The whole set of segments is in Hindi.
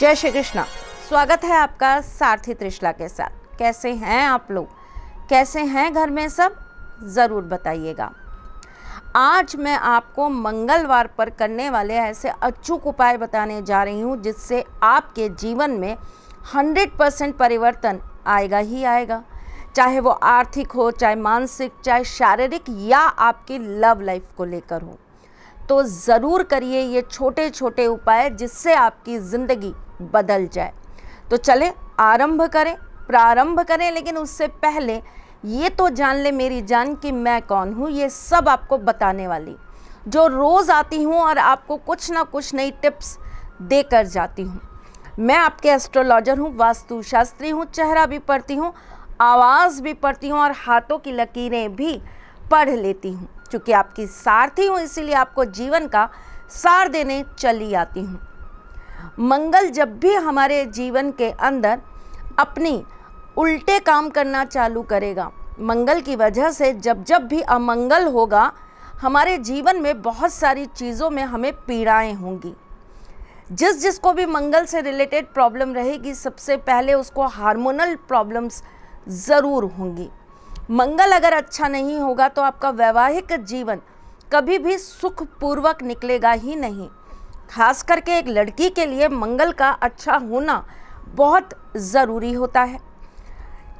जय श्री कृष्णा स्वागत है आपका सारथी त्रिशला के साथ कैसे हैं आप लोग कैसे हैं घर में सब ज़रूर बताइएगा आज मैं आपको मंगलवार पर करने वाले ऐसे अचूक उपाय बताने जा रही हूँ जिससे आपके जीवन में 100 परसेंट परिवर्तन आएगा ही आएगा चाहे वो आर्थिक हो चाहे मानसिक चाहे शारीरिक या आपकी लव लाइफ को लेकर हो तो ज़रूर करिए ये छोटे छोटे उपाय जिससे आपकी ज़िंदगी बदल जाए तो चले आरंभ करें प्रारंभ करें लेकिन उससे पहले ये तो जान ले मेरी जान कि मैं कौन हूँ ये सब आपको बताने वाली जो रोज़ आती हूँ और आपको कुछ ना कुछ नई टिप्स दे कर जाती हूँ मैं आपके एस्ट्रोलॉजर हूँ वास्तु शास्त्री हूँ चेहरा भी पढ़ती हूँ आवाज़ भी पढ़ती हूँ और हाथों की लकीरें भी पढ़ लेती हूँ क्योंकि आपकी सारथी हूँ इसीलिए आपको जीवन का सार देने चली आती हूँ मंगल जब भी हमारे जीवन के अंदर अपनी उल्टे काम करना चालू करेगा मंगल की वजह से जब जब भी अमंगल होगा हमारे जीवन में बहुत सारी चीज़ों में हमें पीड़ाएं होंगी जिस जिसको भी मंगल से रिलेटेड प्रॉब्लम रहेगी सबसे पहले उसको हार्मोनल प्रॉब्लम्स ज़रूर होंगी मंगल अगर अच्छा नहीं होगा तो आपका वैवाहिक जीवन कभी भी सुखपूर्वक निकलेगा ही नहीं खास करके एक लड़की के लिए मंगल का अच्छा होना बहुत ज़रूरी होता है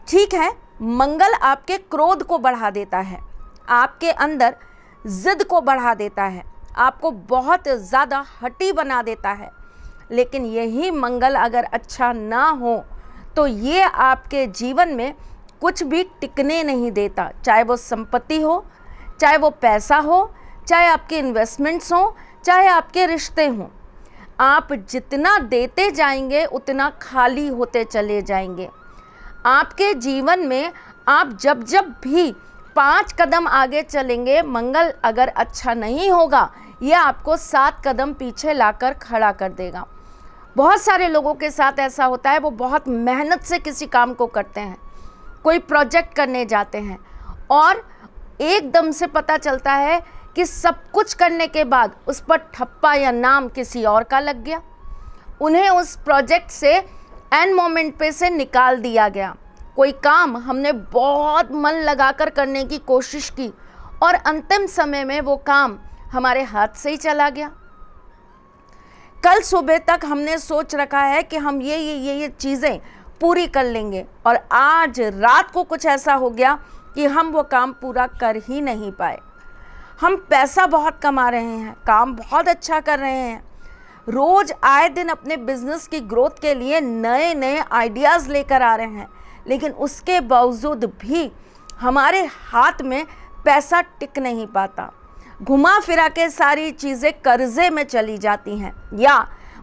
ठीक है मंगल आपके क्रोध को बढ़ा देता है आपके अंदर ज़िद को बढ़ा देता है आपको बहुत ज़्यादा हटी बना देता है लेकिन यही मंगल अगर अच्छा ना हो तो ये आपके जीवन में कुछ भी टिकने नहीं देता चाहे वो संपत्ति हो चाहे वो पैसा हो चाहे आपके इन्वेस्टमेंट्स हों चाहे आपके रिश्ते हों आप जितना देते जाएंगे उतना खाली होते चले जाएंगे आपके जीवन में आप जब जब भी पाँच कदम आगे चलेंगे मंगल अगर अच्छा नहीं होगा यह आपको सात कदम पीछे लाकर खड़ा कर देगा बहुत सारे लोगों के साथ ऐसा होता है वो बहुत मेहनत से किसी काम को करते हैं कोई प्रोजेक्ट करने जाते हैं और एकदम से पता चलता है कि सब कुछ करने के बाद उस पर ठप्पा या नाम किसी और का लग गया उन्हें उस प्रोजेक्ट से एंड मोमेंट पे से निकाल दिया गया कोई काम हमने बहुत मन लगाकर करने की कोशिश की और अंतिम समय में वो काम हमारे हाथ से ही चला गया कल सुबह तक हमने सोच रखा है कि हम ये ये ये ये चीज़ें पूरी कर लेंगे और आज रात को कुछ ऐसा हो गया कि हम वो काम पूरा कर ही नहीं पाए हम पैसा बहुत कमा रहे हैं काम बहुत अच्छा कर रहे हैं रोज़ आए दिन अपने बिजनेस की ग्रोथ के लिए नए नए आइडियाज़ लेकर आ रहे हैं लेकिन उसके बावजूद भी हमारे हाथ में पैसा टिक नहीं पाता घुमा फिरा के सारी चीज़ें कर्ज़े में चली जाती हैं या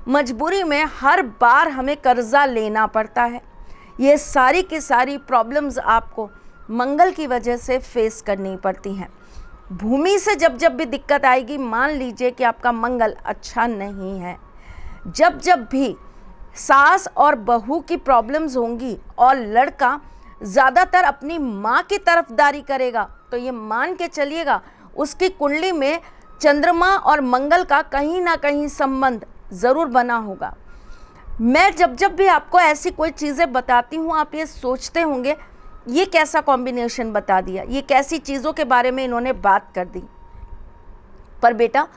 मजबूरी में हर बार हमें कर्ज़ा लेना पड़ता है ये सारी की सारी प्रॉब्लम्स आपको मंगल की वजह से फेस करनी पड़ती हैं भूमि से जब जब भी दिक्कत आएगी मान लीजिए कि आपका मंगल अच्छा नहीं है जब जब भी सास और बहू की प्रॉब्लम्स होंगी और लड़का ज़्यादातर अपनी माँ की तरफदारी करेगा तो ये मान के चलिएगा उसकी कुंडली में चंद्रमा और मंगल का कहीं ना कहीं संबंध ज़रूर बना होगा मैं जब जब भी आपको ऐसी कोई चीज़ें बताती हूँ आप ये सोचते होंगे ये कैसा कॉम्बिनेशन बता दिया ये कैसी चीज़ों के बारे में इन्होंने बात कर दी पर बेटा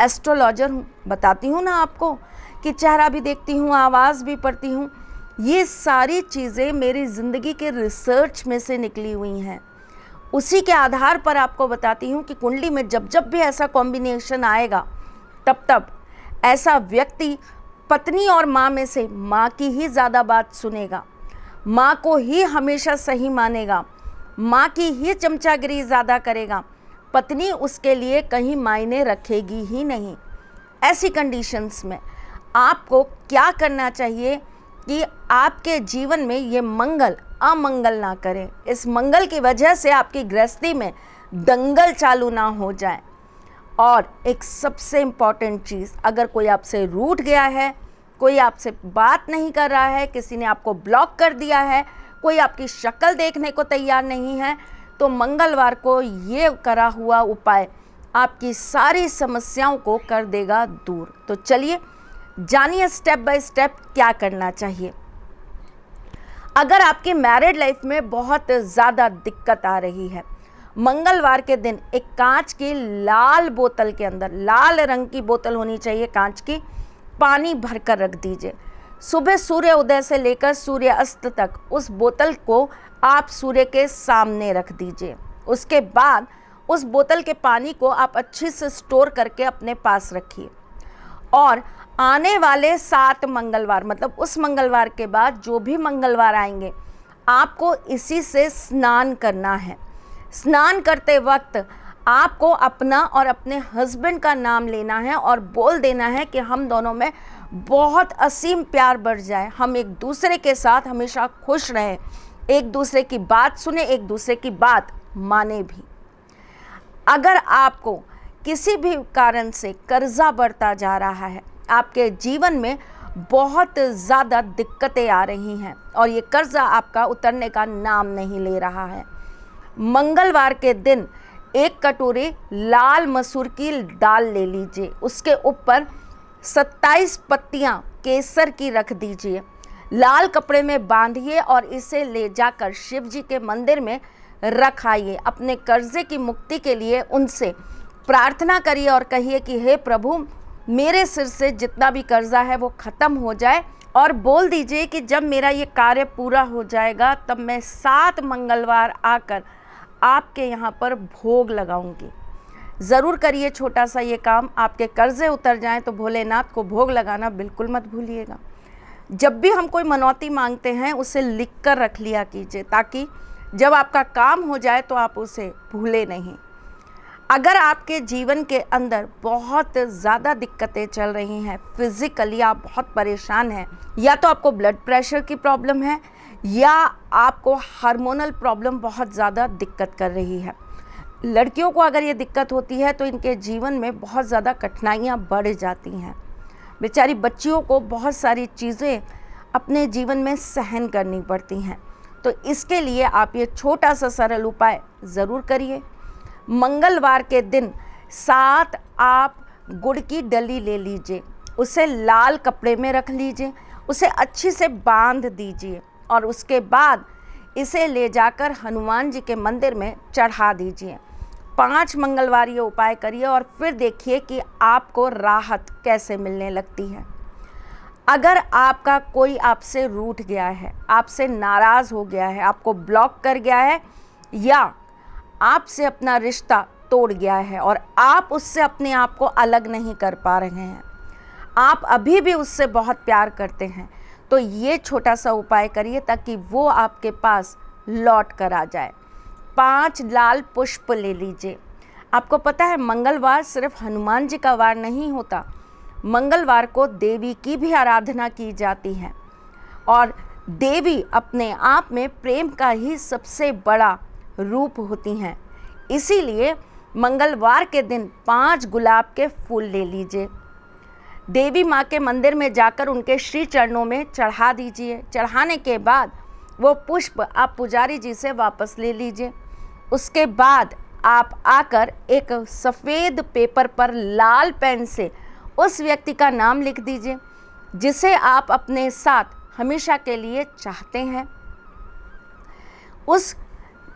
एस्ट्रोलॉजर हूँ बताती हूँ ना आपको कि चेहरा भी देखती हूँ आवाज़ भी पढ़ती हूँ ये सारी चीज़ें मेरी ज़िंदगी के रिसर्च में से निकली हुई हैं उसी के आधार पर आपको बताती हूँ कि कुंडली में जब जब भी ऐसा कॉम्बिनेशन आएगा तब तब ऐसा व्यक्ति पत्नी और माँ में से माँ की ही ज़्यादा बात सुनेगा माँ को ही हमेशा सही मानेगा माँ की ही चमचागिरी ज़्यादा करेगा पत्नी उसके लिए कहीं मायने रखेगी ही नहीं ऐसी कंडीशंस में आपको क्या करना चाहिए कि आपके जीवन में ये मंगल अमंगल ना करें इस मंगल की वजह से आपकी गृहस्थी में दंगल चालू ना हो जाए और एक सबसे इम्पॉर्टेंट चीज़ अगर कोई आपसे रूठ गया है कोई आपसे बात नहीं कर रहा है किसी ने आपको ब्लॉक कर दिया है कोई आपकी शक्ल देखने को तैयार नहीं है तो मंगलवार को ये करा हुआ उपाय आपकी सारी समस्याओं को कर देगा दूर तो चलिए जानिए स्टेप बाय स्टेप क्या करना चाहिए अगर आपकी मैरिड लाइफ में बहुत ज़्यादा दिक्कत आ रही है मंगलवार के दिन एक कांच की लाल बोतल के अंदर लाल रंग की बोतल होनी चाहिए कांच की पानी भर कर रख दीजिए सुबह सूर्य उदय से लेकर सूर्य अस्त तक उस बोतल को आप सूर्य के सामने रख दीजिए उसके बाद उस बोतल के पानी को आप अच्छे से स्टोर करके अपने पास रखिए और आने वाले सात मंगलवार मतलब उस मंगलवार के बाद जो भी मंगलवार आएंगे आपको इसी से स्नान करना है स्नान करते वक्त आपको अपना और अपने हस्बैंड का नाम लेना है और बोल देना है कि हम दोनों में बहुत असीम प्यार बढ़ जाए हम एक दूसरे के साथ हमेशा खुश रहें एक दूसरे की बात सुने एक दूसरे की बात माने भी अगर आपको किसी भी कारण से कर्ज़ा बढ़ता जा रहा है आपके जीवन में बहुत ज़्यादा दिक्कतें आ रही हैं और ये कर्ज़ा आपका उतरने का नाम नहीं ले रहा है मंगलवार के दिन एक कटोरे लाल मसूर की दाल ले लीजिए उसके ऊपर 27 पत्तियां केसर की रख दीजिए लाल कपड़े में बांधिए और इसे ले जाकर शिव जी के मंदिर में रखाइए अपने कर्जे की मुक्ति के लिए उनसे प्रार्थना करिए और कहिए कि हे प्रभु मेरे सिर से जितना भी कर्जा है वो ख़त्म हो जाए और बोल दीजिए कि जब मेरा ये कार्य पूरा हो जाएगा तब मैं सात मंगलवार आकर आपके यहाँ पर भोग लगाऊंगी ज़रूर करिए छोटा सा ये काम आपके कर्ज़े उतर जाएं तो भोलेनाथ को भोग लगाना बिल्कुल मत भूलिएगा जब भी हम कोई मनौती मांगते हैं उसे लिख कर रख लिया कीजिए ताकि जब आपका काम हो जाए तो आप उसे भूले नहीं अगर आपके जीवन के अंदर बहुत ज़्यादा दिक्कतें चल रही हैं फिज़िकली आप बहुत परेशान हैं या तो आपको ब्लड प्रेशर की प्रॉब्लम है या आपको हार्मोनल प्रॉब्लम बहुत ज़्यादा दिक्कत कर रही है लड़कियों को अगर ये दिक्कत होती है तो इनके जीवन में बहुत ज़्यादा कठिनाइयाँ बढ़ जाती हैं बेचारी बच्चियों को बहुत सारी चीज़ें अपने जीवन में सहन करनी पड़ती हैं तो इसके लिए आप ये छोटा सा सरल उपाय ज़रूर करिए मंगलवार के दिन सात आप गुड़ की डली ले लीजिए उसे लाल कपड़े में रख लीजिए उसे अच्छे से बांध दीजिए और उसके बाद इसे ले जाकर हनुमान जी के मंदिर में चढ़ा दीजिए पांच मंगलवार ये उपाय करिए और फिर देखिए कि आपको राहत कैसे मिलने लगती है अगर आपका कोई आपसे रूठ गया है आपसे नाराज़ हो गया है आपको ब्लॉक कर गया है या आपसे अपना रिश्ता तोड़ गया है और आप उससे अपने आप को अलग नहीं कर पा रहे हैं आप अभी भी उससे बहुत प्यार करते हैं तो ये छोटा सा उपाय करिए ताकि वो आपके पास लौट कर आ जाए पांच लाल पुष्प ले लीजिए आपको पता है मंगलवार सिर्फ हनुमान जी का वार नहीं होता मंगलवार को देवी की भी आराधना की जाती है और देवी अपने आप में प्रेम का ही सबसे बड़ा रूप होती हैं इसीलिए मंगलवार के दिन पांच गुलाब के फूल ले लीजिए देवी माँ के मंदिर में जाकर उनके श्री चरणों में चढ़ा दीजिए चढ़ाने के बाद वो पुष्प आप पुजारी जी से वापस ले लीजिए उसके बाद आप आकर एक सफ़ेद पेपर पर लाल पेन से उस व्यक्ति का नाम लिख दीजिए जिसे आप अपने साथ हमेशा के लिए चाहते हैं उस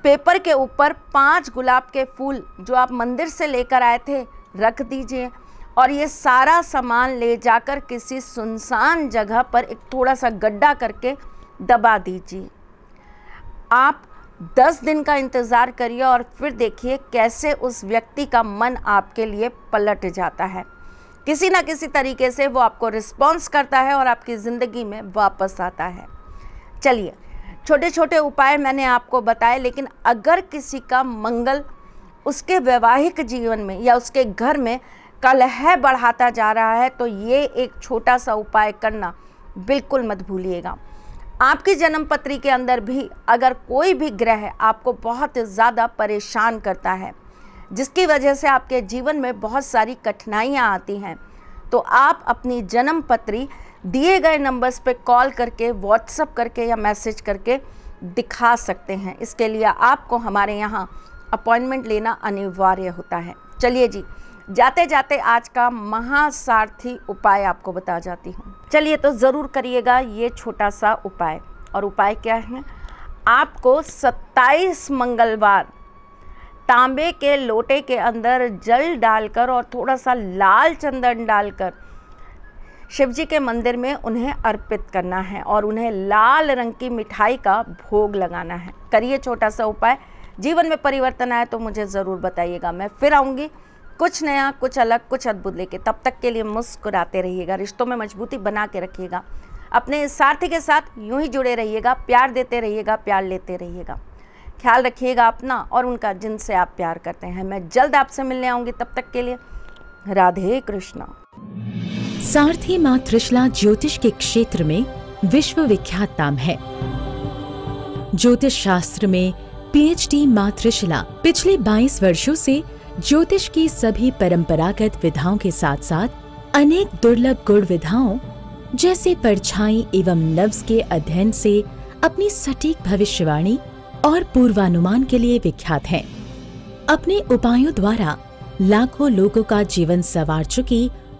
पेपर के ऊपर पांच गुलाब के फूल जो आप मंदिर से लेकर आए थे रख दीजिए और ये सारा सामान ले जाकर किसी सुनसान जगह पर एक थोड़ा सा गड्ढा करके दबा दीजिए आप दस दिन का इंतज़ार करिए और फिर देखिए कैसे उस व्यक्ति का मन आपके लिए पलट जाता है किसी ना किसी तरीके से वो आपको रिस्पॉन्स करता है और आपकी ज़िंदगी में वापस आता है चलिए छोटे छोटे उपाय मैंने आपको बताए लेकिन अगर किसी का मंगल उसके वैवाहिक जीवन में या उसके घर में कलह बढ़ाता जा रहा है तो ये एक छोटा सा उपाय करना बिल्कुल मत भूलिएगा आपकी जन्म पत्री के अंदर भी अगर कोई भी ग्रह आपको बहुत ज़्यादा परेशान करता है जिसकी वजह से आपके जीवन में बहुत सारी कठिनाइयाँ आती हैं तो आप अपनी जन्म पत्री दिए गए नंबर्स पे कॉल करके व्हाट्सअप करके या मैसेज करके दिखा सकते हैं इसके लिए आपको हमारे यहाँ अपॉइंटमेंट लेना अनिवार्य होता है चलिए जी जाते जाते आज का महासारथी उपाय आपको बता जाती हूँ चलिए तो ज़रूर करिएगा ये छोटा सा उपाय और उपाय क्या है आपको 27 मंगलवार तांबे के लोटे के अंदर जल डालकर और थोड़ा सा लाल चंदन डालकर शिव जी के मंदिर में उन्हें अर्पित करना है और उन्हें लाल रंग की मिठाई का भोग लगाना है करिए छोटा सा उपाय जीवन में परिवर्तन आए तो मुझे ज़रूर बताइएगा मैं फिर आऊँगी कुछ नया कुछ अलग कुछ अद्भुत लेके तब तक के लिए मुस्कुराते रहिएगा रिश्तों में मजबूती बना के रखिएगा अपने सारथी के साथ यूं ही जुड़े रहिएगा प्यार देते रहिएगा प्यार लेते रहिएगा ख्याल रखिएगा अपना और उनका जिनसे आप प्यार करते हैं मैं जल्द आपसे मिलने आऊँगी तब तक के लिए राधे कृष्णा सारथी माँ त्रिशला ज्योतिष के क्षेत्र में विश्व विख्यात नाम है ज्योतिष शास्त्र में पीएचडी माँ त्रिशला पिछले 22 वर्षों से ज्योतिष की सभी परंपरागत विधाओं के साथ साथ अनेक दुर्लभ गुण विधाओं जैसे परछाई एवं नव्स के अध्ययन से अपनी सटीक भविष्यवाणी और पूर्वानुमान के लिए विख्यात हैं। अपने उपायों द्वारा लाखों लोगों का जीवन संवार चुकी